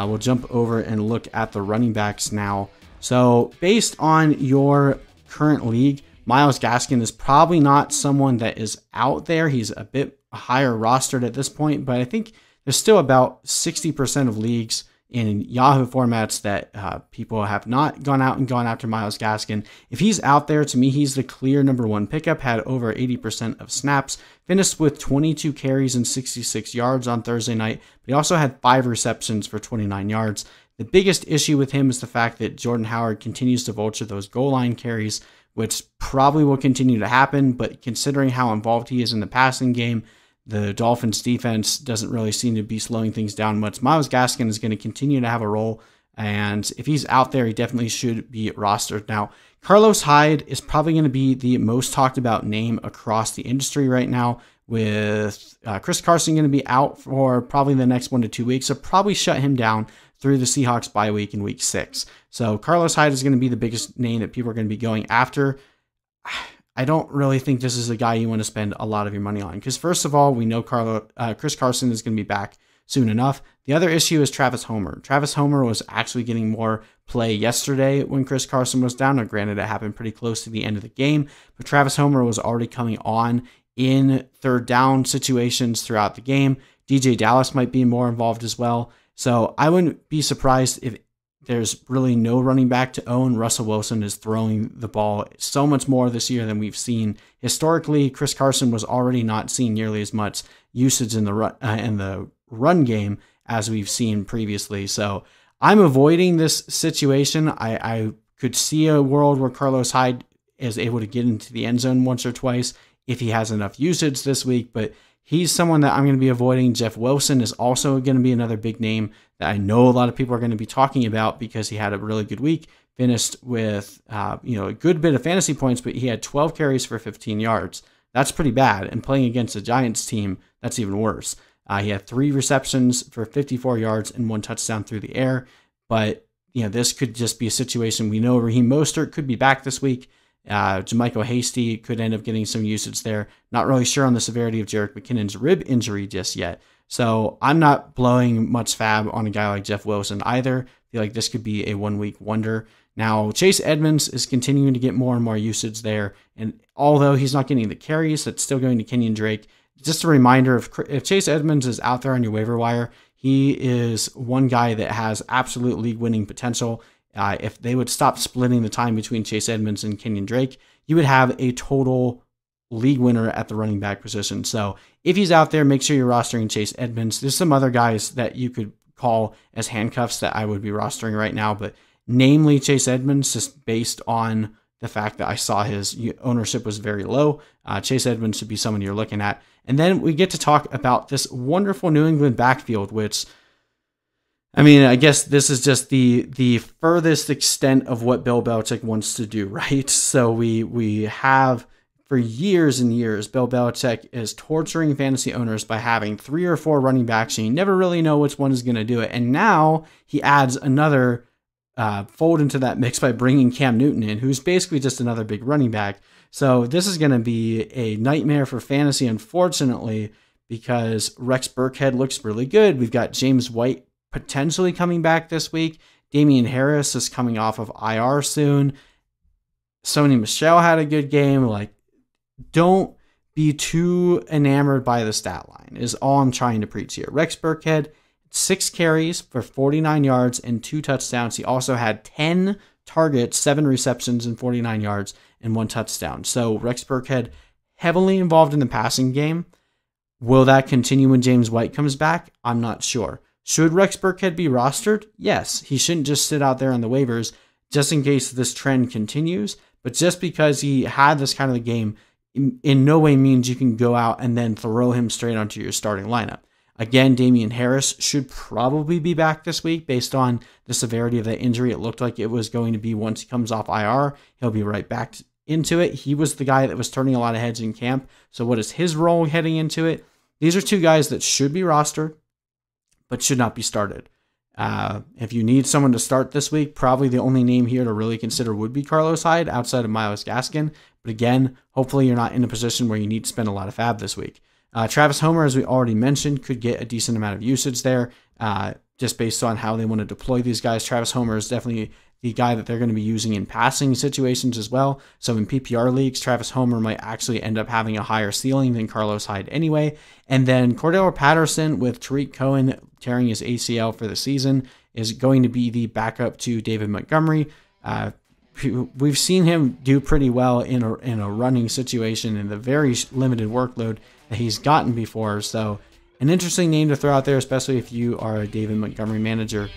Uh, we'll jump over and look at the running backs now. So based on your current league, Miles Gaskin is probably not someone that is out there. He's a bit higher rostered at this point, but I think there's still about 60% of leagues in Yahoo formats that uh, people have not gone out and gone after Miles Gaskin. If he's out there, to me, he's the clear number one pickup, had over 80% of snaps, finished with 22 carries and 66 yards on Thursday night, but he also had five receptions for 29 yards. The biggest issue with him is the fact that Jordan Howard continues to vulture those goal line carries, which probably will continue to happen, but considering how involved he is in the passing game, the Dolphins defense doesn't really seem to be slowing things down much. Miles Gaskin is going to continue to have a role, and if he's out there, he definitely should be rostered. Now, Carlos Hyde is probably going to be the most talked about name across the industry right now, with uh, Chris Carson going to be out for probably the next one to two weeks. So, probably shut him down through the Seahawks bye week in week six. So, Carlos Hyde is going to be the biggest name that people are going to be going after. I don't really think this is a guy you want to spend a lot of your money on. Because, first of all, we know Carlo, uh, Chris Carson is going to be back soon enough. The other issue is Travis Homer. Travis Homer was actually getting more play yesterday when Chris Carson was down. Now, granted, it happened pretty close to the end of the game, but Travis Homer was already coming on in third down situations throughout the game. DJ Dallas might be more involved as well. So I wouldn't be surprised if there's really no running back to own. Russell Wilson is throwing the ball so much more this year than we've seen historically. Chris Carson was already not seeing nearly as much usage in the run, uh, in the run game as we've seen previously. So I'm avoiding this situation. I, I could see a world where Carlos Hyde is able to get into the end zone once or twice if he has enough usage this week, but He's someone that I'm going to be avoiding. Jeff Wilson is also going to be another big name that I know a lot of people are going to be talking about because he had a really good week. Finished with uh, you know a good bit of fantasy points, but he had 12 carries for 15 yards. That's pretty bad. And playing against a Giants team, that's even worse. Uh, he had three receptions for 54 yards and one touchdown through the air. But you know this could just be a situation. We know Raheem Mostert could be back this week. Uh, Jamichael Hasty could end up getting some usage there. Not really sure on the severity of Jarek McKinnon's rib injury just yet. So I'm not blowing much fab on a guy like Jeff Wilson either. I feel like this could be a one week wonder. Now, Chase Edmonds is continuing to get more and more usage there. And although he's not getting the carries, that's still going to Kenyon Drake. Just a reminder if, if Chase Edmonds is out there on your waiver wire, he is one guy that has absolute league winning potential. Uh, if they would stop splitting the time between Chase Edmonds and Kenyon Drake, you would have a total league winner at the running back position. So if he's out there, make sure you're rostering Chase Edmonds. There's some other guys that you could call as handcuffs that I would be rostering right now, but namely Chase Edmonds, just based on the fact that I saw his ownership was very low. Uh, Chase Edmonds should be someone you're looking at. And then we get to talk about this wonderful New England backfield, which I mean, I guess this is just the the furthest extent of what Bill Belichick wants to do, right? So we we have for years and years, Bill Belichick is torturing fantasy owners by having three or four running backs, and you never really know which one is going to do it. And now he adds another uh, fold into that mix by bringing Cam Newton in, who's basically just another big running back. So this is going to be a nightmare for fantasy, unfortunately, because Rex Burkhead looks really good. We've got James White potentially coming back this week. Damian Harris is coming off of IR soon. Sony Michelle had a good game. Like, don't be too enamored by the stat line, is all I'm trying to preach here. Rex Burkhead, six carries for 49 yards and two touchdowns. He also had 10 targets, seven receptions, and 49 yards and one touchdown. So Rex Burkhead heavily involved in the passing game. Will that continue when James White comes back? I'm not sure. Should Rex Burkhead be rostered? Yes, he shouldn't just sit out there on the waivers just in case this trend continues. But just because he had this kind of a game, in, in no way means you can go out and then throw him straight onto your starting lineup. Again, Damian Harris should probably be back this week based on the severity of the injury. It looked like it was going to be once he comes off IR, he'll be right back into it. He was the guy that was turning a lot of heads in camp. So, what is his role heading into it? These are two guys that should be rostered but should not be started. Uh, if you need someone to start this week, probably the only name here to really consider would be Carlos Hyde outside of Miles Gaskin. But again, hopefully you're not in a position where you need to spend a lot of fab this week. Uh, Travis Homer, as we already mentioned, could get a decent amount of usage there uh, just based on how they want to deploy these guys. Travis Homer is definitely the guy that they're going to be using in passing situations as well. So in PPR leagues, Travis Homer might actually end up having a higher ceiling than Carlos Hyde anyway. And then Cordell Patterson with Tariq Cohen tearing his ACL for the season is going to be the backup to David Montgomery. Uh, we've seen him do pretty well in a, in a running situation in the very limited workload that he's gotten before. So an interesting name to throw out there, especially if you are a David Montgomery manager.